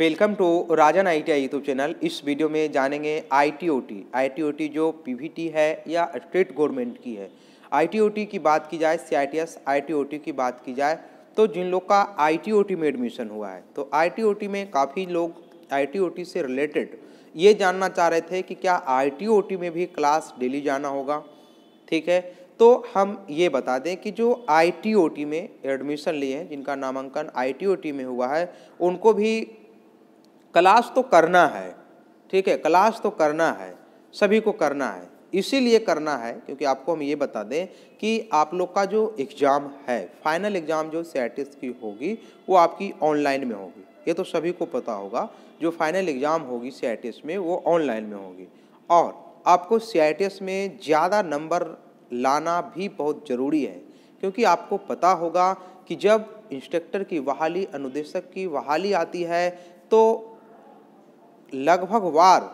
welcome to Rajan I T I YouTube channel इस वीडियो में जानेंगे I T O T I T O T जो पी वी टी है या स्टेट गवर्नमेंट की है आई टी ओ टी की बात की जाए C I T S I T O T की बात की जाए तो जिन लोग का आई टी ओ टी में एडमिशन हुआ है तो आई टी ओ टी में काफ़ी लोग आई टी ओ टी से रिलेटेड ये जानना चाह रहे थे कि क्या आई टी ओ टी में भी क्लास डेली जाना होगा ठीक है तो हम ये बता दें कि जो आई टी ओ टी में एडमिशन लिए हैं जिनका नामांकन आई टी ओ टी में हुआ है उनको भी क्लास तो करना है ठीक है क्लास तो करना है सभी को करना है इसीलिए करना है क्योंकि आपको हम ये बता दें कि आप लोग का जो एग्ज़ाम है फाइनल एग्ज़ाम जो सैटिस की होगी वो आपकी ऑनलाइन में होगी ये तो सभी को पता होगा जो फाइनल एग्ज़ाम होगी सैटिस में वो ऑनलाइन में होगी और आपको सैटिस में ज़्यादा नंबर लाना भी बहुत ज़रूरी है क्योंकि आपको पता होगा कि जब इंस्ट्रक्टर की बहाली अनुदेशक की बहाली आती है तो लगभग वार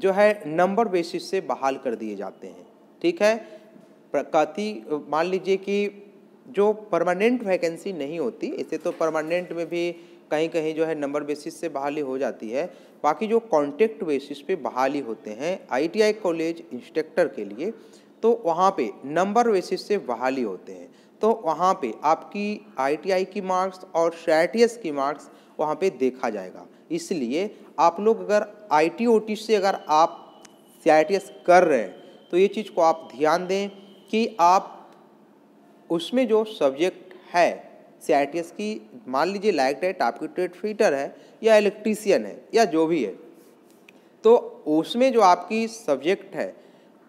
जो है नंबर बेसिस से बहाल कर दिए जाते हैं ठीक है कति मान लीजिए कि जो परमानेंट वैकेंसी नहीं होती इसे तो परमानेंट में भी कहीं कहीं जो है नंबर बेसिस से बहाली हो जाती है बाकी जो कॉन्टेक्ट बेसिस पे बहाली होते हैं आईटीआई कॉलेज इंस्ट्रक्टर के लिए तो वहाँ पे नंबर बेसिस से बहाली होते हैं तो वहाँ पे आपकी आईटीआई की मार्क्स और शैटियस की मार्क्स वहाँ पे देखा जाएगा इसलिए आप लोग अगर आई टी ओ टी से अगर आप सी कर रहे हैं तो ये चीज़ को आप ध्यान दें कि आप उसमें जो सब्जेक्ट है सी की मान लीजिए लाइक डेट आपकी ट्रेड फीटर है या इलेक्ट्रीसियन है या जो भी है तो उसमें जो आपकी सब्जेक्ट है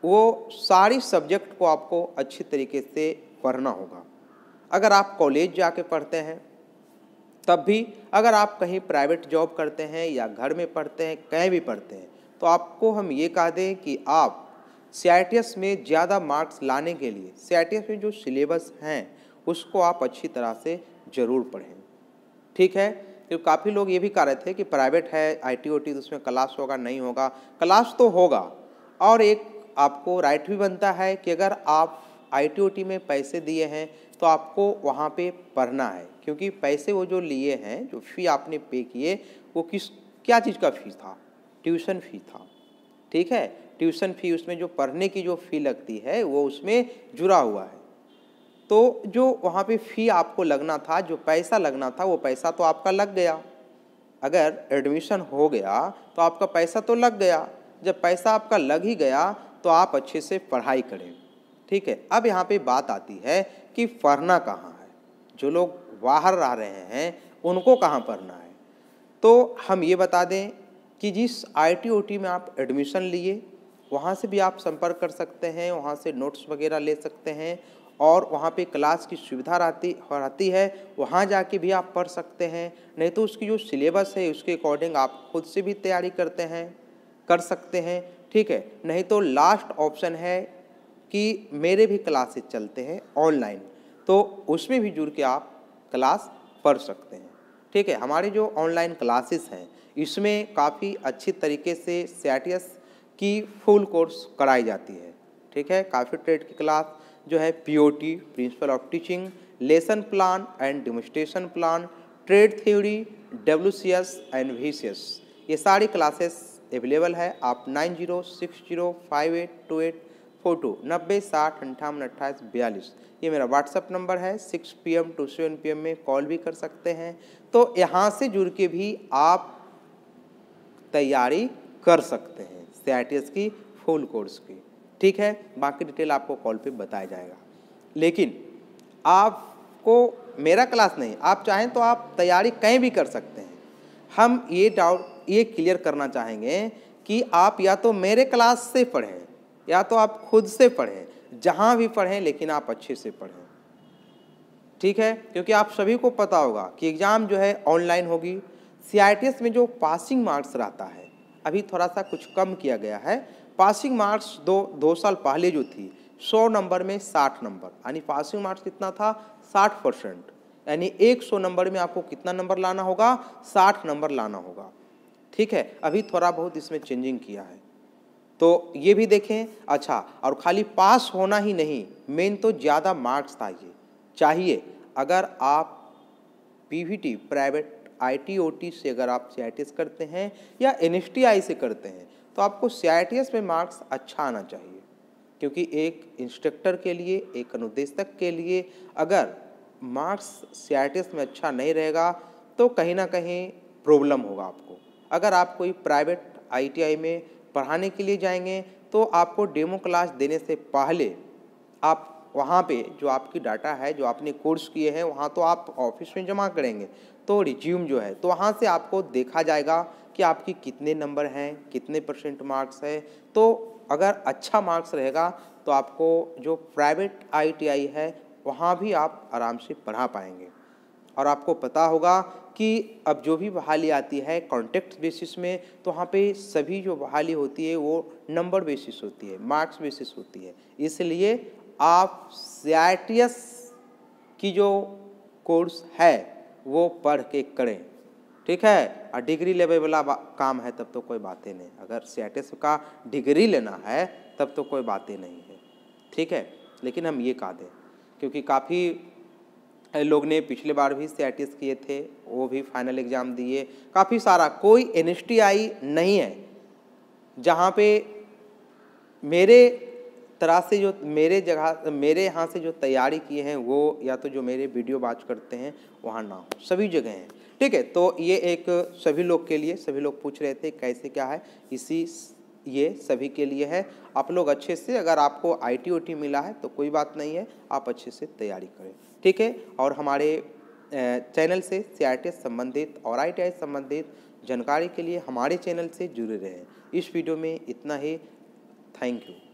वो सारी सब्जेक्ट को आपको अच्छी तरीके से पढ़ना होगा अगर आप कॉलेज जाके पढ़ते हैं तब भी अगर आप कहीं प्राइवेट जॉब करते हैं या घर में पढ़ते हैं कहीं भी पढ़ते हैं तो आपको हम ये कह दें कि आप सी में ज़्यादा मार्क्स लाने के लिए सी में जो सिलेबस हैं उसको आप अच्छी तरह से ज़रूर पढ़ें ठीक है तो काफ़ी लोग ये भी कह रहे थे कि प्राइवेट है आई टी ओ टी तो उसमें क्लास होगा नहीं होगा क्लास तो होगा और एक आपको राइट भी बनता है कि अगर आप आई में पैसे दिए हैं तो आपको वहाँ पे पढ़ना है क्योंकि पैसे वो जो लिए हैं जो फ़ी आपने पे किए वो किस क्या चीज़ का फ़ी था ट्यूशन फ़ी था ठीक है ट्यूशन फ़ी उसमें जो पढ़ने की जो फ़ी लगती है वो उसमें जुड़ा हुआ है तो जो वहाँ पे फ़ी आपको लगना था जो पैसा लगना था वो पैसा तो आपका लग गया अगर एडमिशन हो गया तो आपका पैसा तो लग गया जब पैसा आपका लग ही गया तो आप अच्छे से पढ़ाई करें ठीक है अब यहाँ पे बात आती है कि पढ़ना कहाँ है जो लोग बाहर रह रहे हैं उनको कहाँ पढ़ना है तो हम ये बता दें कि जिस आई में आप एडमिशन लिए वहाँ से भी आप संपर्क कर सकते हैं वहाँ से नोट्स वगैरह ले सकते हैं और वहाँ पे क्लास की सुविधा रहती रहती है वहाँ जाके भी आप पढ़ सकते हैं नहीं तो उसकी जो सिलेबस है उसके अकॉर्डिंग आप खुद से भी तैयारी करते हैं कर सकते हैं ठीक है नहीं तो लास्ट ऑप्शन है कि मेरे भी क्लासेस चलते हैं ऑनलाइन तो उसमें भी जुड़ के आप क्लास पढ़ सकते हैं ठीक है हमारे जो ऑनलाइन क्लासेस हैं इसमें काफ़ी अच्छी तरीके से सीआरटीएस की फुल कोर्स कराई जाती है ठीक है काफ़ी ट्रेड की क्लास जो है POT principle of teaching lesson plan and demonstration plan trade theory W and V ये सारी क्लासेस अवेलेबल है आप nine zero six zero five eight two eight फोटो नब्बे साठ अंठावन अट्ठाईस बयालीस ये मेरा व्हाट्सअप नंबर है six P M two seven P M में कॉल भी कर सकते हैं तो यहाँ से जुड़ के भी आप तैयारी कर सकते हैं सी की फुल कोर्स की ठीक है बाकी डिटेल आपको कॉल पे बताया जाएगा लेकिन आपको मेरा क्लास नहीं आप चाहें तो आप तैयारी कहीं भी कर सकते हैं हम ये डाउट ये क्लियर करना चाहेंगे कि आप या तो मेरे क्लास से पढ़ें या तो आप खुद से पढ़ें जहाँ भी पढ़ें लेकिन आप अच्छे से पढ़ें ठीक है क्योंकि आप सभी को पता होगा कि एग्ज़ाम जो है ऑनलाइन होगी सी में जो पासिंग मार्क्स रहता है अभी थोड़ा सा कुछ कम किया गया है पासिंग मार्क्स दो दो साल पहले जो थी सौ नंबर में साठ नंबर यानी पासिंग मार्क्स कितना था साठ परसेंट यानी एक सौ नंबर में आपको कितना नंबर लाना होगा साठ नंबर लाना होगा ठीक है अभी थोड़ा बहुत इसमें चेंजिंग किया है तो ये भी देखें अच्छा और खाली पास होना ही नहीं मेन तो ज़्यादा मार्क्स चाहिए चाहिए अगर आप पीवीटी प्राइवेट आईटीओटी से अगर आप सी करते हैं या एन से करते हैं तो आपको सी में मार्क्स अच्छा आना चाहिए क्योंकि एक इंस्ट्रक्टर के लिए एक अनुदेशक के लिए अगर मार्क्स सी में अच्छा नहीं रहेगा तो कहीं ना कहीं प्रॉब्लम होगा आपको अगर आप कोई प्राइवेट आईटीआई में पढ़ाने के लिए जाएंगे तो आपको डेमो क्लास देने से पहले आप वहाँ पे जो आपकी डाटा है जो आपने कोर्स किए हैं वहाँ तो आप ऑफिस में जमा करेंगे तो रिज्यूम जो है तो वहाँ से आपको देखा जाएगा कि आपकी कितने नंबर हैं कितने परसेंट मार्क्स है तो अगर अच्छा मार्क्स रहेगा तो आपको जो प्राइवेट आईटीआई है वहाँ भी आप आराम से पढ़ा पाएंगे और आपको पता होगा कि अब जो भी बहाली आती है कॉन्टेक्ट बेसिस में तो वहाँ पे सभी जो बहाली होती है वो नंबर बेसिस होती है मार्क्स बेसिस होती है इसलिए आप सी की जो कोर्स है वो पढ़ के करें ठीक है और डिग्री लेवल वाला काम है तब तो कोई बातें नहीं अगर सी का डिग्री लेना है तब तो कोई बातें नहीं है ठीक है लेकिन हम ये कह दें क्योंकि काफ़ी लोग ने पिछले बार भी सी किए थे वो भी फाइनल एग्ज़ाम दिए काफ़ी सारा कोई एन नहीं है जहाँ पे मेरे तरह से जो मेरे जगह मेरे यहाँ से जो तैयारी किए हैं वो या तो जो मेरे वीडियो बात करते हैं वहाँ ना हो सभी जगह हैं ठीक है तो ये एक सभी लोग के लिए सभी लोग पूछ रहे थे कैसे क्या है इसी ये सभी के लिए है आप लोग अच्छे से अगर आपको आई टी ओ टी मिला है तो कोई बात नहीं है आप अच्छे से तैयारी करें ठीक है और हमारे चैनल से सी संबंधित और आई संबंधित जानकारी के लिए हमारे चैनल से जुड़े रहें इस वीडियो में इतना ही थैंक यू